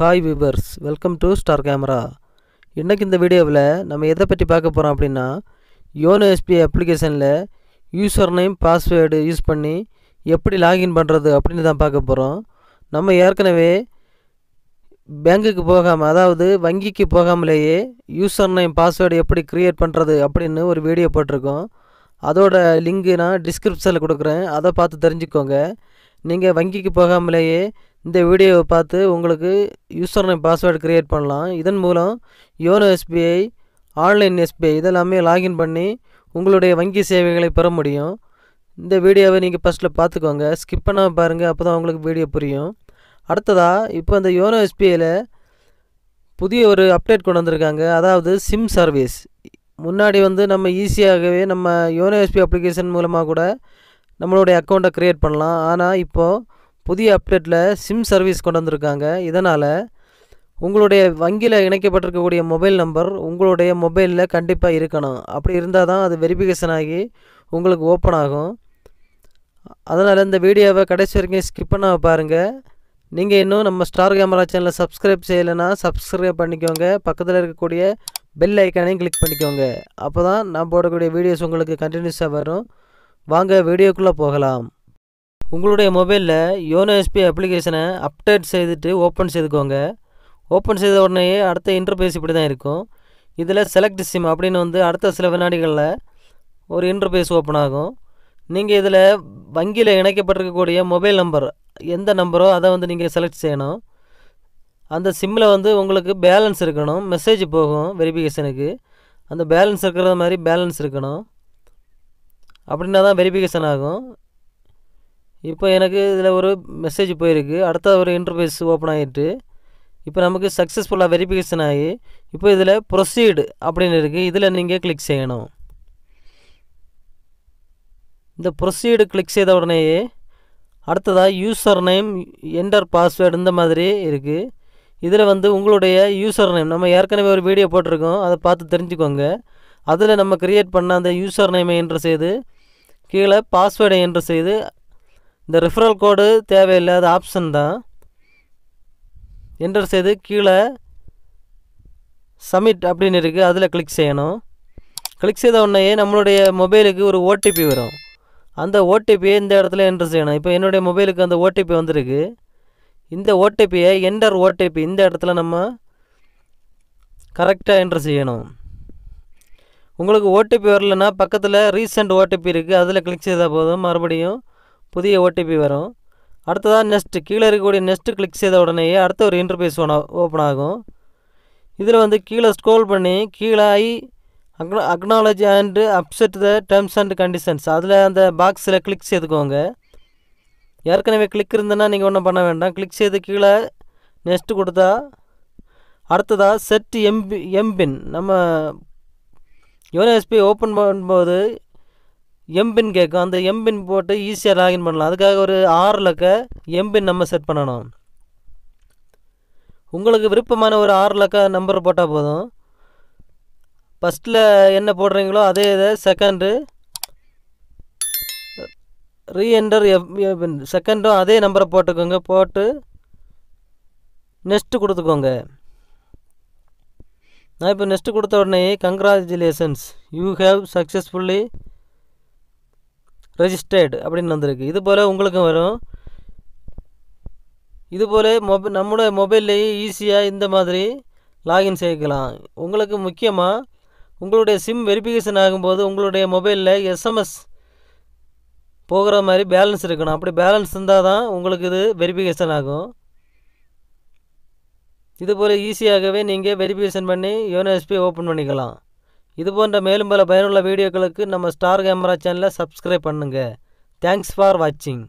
hi viewers welcome to star camera இன்றைக்கு இந்த வீடியோவில் நம்ம எதை பற்றி பார்க்க போகிறோம் அப்படின்னா யோனோ எஸ்பிஐ அப்ளிகேஷனில் யூஸர் நேம் பாஸ்வேர்டு யூஸ் பண்ணி எப்படி லாகின் பண்ணுறது அப்படின்னு தான் பார்க்க போகிறோம் நம்ம ஏற்கனவே பேங்குக்கு போகாமல் அதாவது வங்கிக்கு போகாமலேயே யூசர் நேம் பாஸ்வேர்டு எப்படி க்ரியேட் பண்ணுறது அப்படின்னு ஒரு வீடியோ போட்டிருக்கோம் அதோட லிங்கு நான் டிஸ்கிரிப்ஷனில் கொடுக்குறேன் அதை பார்த்து தெரிஞ்சுக்கோங்க நீங்கள் வங்கிக்கு போகாமலேயே இந்த வீடியோவை பார்த்து உங்களுக்கு யூசர் நேம் பாஸ்வேர்டு க்ரியேட் பண்ணலாம் இதன் மூலம் யோனோ எஸ்பிஐ ஆன்லைன் எஸ்பிஐ இதெல்லாமே லாகின் பண்ணி உங்களுடைய வங்கி சேவைகளை பெற முடியும் இந்த வீடியோவை நீங்கள் ஃபஸ்ட்டில் பார்த்துக்கோங்க ஸ்கிப் பண்ணாமல் பாருங்கள் அப்போ தான் உங்களுக்கு வீடியோ புரியும் அடுத்ததாக இப்போ அந்த யோனோ எஸ்பிஐயில் புதிய ஒரு அப்டேட் கொண்டு வந்திருக்காங்க அதாவது சிம் சர்வீஸ் முன்னாடி வந்து நம்ம ஈஸியாகவே நம்ம யோனோ எஸ்பி அப்ளிகேஷன் மூலமாக கூட நம்மளுடைய அக்கௌண்ட்டை க்ரியேட் பண்ணலாம் ஆனால் இப்போது புதிய அப்டேட்டில் சிம் சர்வீஸ் கொண்டு வந்திருக்காங்க இதனால் உங்களுடைய வங்கியில் இணைக்கப்பட்டிருக்கக்கூடிய மொபைல் நம்பர் உங்களுடைய மொபைலில் கண்டிப்பாக இருக்கணும் அப்படி இருந்தால் தான் அது வெரிஃபிகேஷன் ஆகி உங்களுக்கு ஓப்பன் ஆகும் அதனால் இந்த வீடியோவை கடைசி வரைக்கும் ஸ்கிப் பண்ண பாருங்கள் நீங்கள் இன்னும் நம்ம ஸ்டார் கேமரா சேனலில் சப்ஸ்கிரைப் செய்யலைன்னா சப்ஸ்கிரைப் பண்ணிக்கோங்க பக்கத்தில் இருக்கக்கூடிய பெல் ஐக்கானையும் கிளிக் பண்ணிக்கோங்க அப்போ தான் நான் போடக்கூடிய வீடியோஸ் உங்களுக்கு கண்டினியூஸாக வரும் வாங்க வீடியோக்குள்ளே போகலாம் உங்களுடைய மொபைலில் யோனோ எஸ்பி அப்ளிகேஷனை அப்டேட் செய்துட்டு ஓப்பன் செய்துக்கோங்க ஓப்பன் செய்த உடனேயே அடுத்த இன்டர்பேஸ் இப்படி தான் இருக்கும் இதில் செலக்ட் சிம் அப்படின்னு வந்து அடுத்த சில வினாடிகளில் ஒரு இன்டர்பேஸ் ஓப்பன் ஆகும் நீங்கள் இதில் வங்கியில் இணைக்கப்பட்டிருக்கக்கூடிய மொபைல் நம்பர் எந்த நம்பரோ அதை வந்து நீங்கள் செலக்ட் செய்யணும் அந்த சிம்மில் வந்து உங்களுக்கு பேலன்ஸ் இருக்கணும் மெசேஜ் போகும் வெரிஃபிகேஷனுக்கு அந்த பேலன்ஸ் இருக்கிற மாதிரி பேலன்ஸ் இருக்கணும் அப்படின்னா தான் வெரிஃபிகேஷன் ஆகும் இப்போ எனக்கு இதில் ஒரு மெசேஜ் போயிருக்கு அடுத்த ஒரு இன்டர்ஃபேஸ் ஓப்பன் ஆகிட்டு இப்போ நமக்கு சக்ஸஸ்ஃபுல்லாக வெரிஃபிகேஷன் ஆகி இப்போ இதில் ப்ரொசீடு அப்படின்னு இருக்குது இதில் நீங்கள் கிளிக் செய்யணும் இந்த ப்ரொசீடு கிளிக் செய்த உடனேயே அடுத்ததாக யூசர் நேம் என்டர் பாஸ்வேர்டு இந்த மாதிரி இருக்குது இதில் வந்து உங்களுடைய யூசர் நேம் நம்ம ஏற்கனவே ஒரு வீடியோ போட்டிருக்கோம் அதை பார்த்து தெரிஞ்சுக்கோங்க அதில் நம்ம க்ரியேட் பண்ண அந்த யூசர் நேமை என்ட்ரு செய்து கீழே பாஸ்வேர்டை என்ட்ரு செய்து இந்த ரெஃபரல் கோடு தேவையில்லாத ஆப்ஷன் தான் என்டர் செய்து கீழே சப்மிட் அப்படின்னு இருக்குது அதில் கிளிக் செய்யணும் கிளிக் செய்த உடனேயே நம்மளுடைய மொபைலுக்கு ஒரு ஓடிபி வரும் அந்த ஓடிபியை இந்த இடத்துல என்டர் செய்யணும் இப்போ என்னுடைய மொபைலுக்கு அந்த ஓடிபி வந்திருக்கு இந்த ஓடிபியை என்டர் ஓடிபி இந்த இடத்துல நம்ம கரெக்டாக என்டர் செய்யணும் உங்களுக்கு ஓடிபி வரலன்னா பக்கத்தில் ரீசெண்ட் ஓடிபி இருக்குது அதில் கிளிக் செய்தால் போதும் மறுபடியும் புதிய ஓடிபி வரும் அடுத்ததாக நெஸ்ட்டு கீழே இருக்கக்கூடிய நெஸ்ட்டு கிளிக் செய்த உடனேயே அடுத்த ஒரு இன்டர்ஃபேஸ் ஒன் ஓப்பன் ஆகும் இதில் வந்து கீழே ஸ்க்ரோல் பண்ணி கீழே ஐ அக்னா acknowledge and accept the terms and conditions அதில் அந்த பாக்ஸில் கிளிக் செய்துக்கோங்க ஏற்கனவே கிளிக் இருந்ததுன்னா நீங்கள் ஒன்றும் பண்ண வேண்டாம் கிளிக் செய்து கீழே நெக்ஸ்ட்டு கொடுத்தா அடுத்ததாக செட் எம்பி எம்பின் நம்ம யோனோ ஓப்பன் பண்ணும்போது எம்பின் கேட்கும் அந்த எம்பின் போட்டு ஈஸியாக லாகின் பண்ணலாம் அதுக்காக ஒரு ஆறு லக்க எம்பின் நம்ம செட் பண்ணணும் உங்களுக்கு விருப்பமான ஒரு ஆறு இலக்க நம்பர் போட்டால் போதும் ஃபஸ்ட்டில் என்ன போடுறீங்களோ அதே இதை செகண்டு ரீஎன்டர் எப் செகண்டும் அதே நம்பரை போட்டுக்கோங்க போட்டு நெஸ்ட்டு கொடுத்துக்கோங்க நான் இப்போ நெஸ்ட்டு கொடுத்த உடனே congratulations you have successfully registered அப்படின்னு வந்திருக்கு இது போல் உங்களுக்கும் வரும் இது போல் மொபைல் நம்மளோட மொபைல்லையே ஈஸியாக இந்த மாதிரி லாகின் செய்யலாம் உங்களுக்கு முக்கியமாக உங்களுடைய சிம் வெரிஃபிகேஷன் ஆகும்போது உங்களுடைய மொபைலில் எஸ்எம்எஸ் போகிற மாதிரி பேலன்ஸ் இருக்கணும் அப்படி பேலன்ஸ் இருந்தால் தான் உங்களுக்கு இது வெரிஃபிகேஷன் ஆகும் இது போல் ஈஸியாகவே நீங்கள் வெரிஃபிகேஷன் பண்ணி யோனோ ஓப்பன் பண்ணிக்கலாம் இது போன்ற மேலும் பல பயனுள்ள வீடியோக்களுக்கு நம்ம ஸ்டார் கேமரா சேனலை சப்ஸ்கிரைப் பண்ணுங்கள் தேங்க்ஸ் ஃபார் வாட்சிங்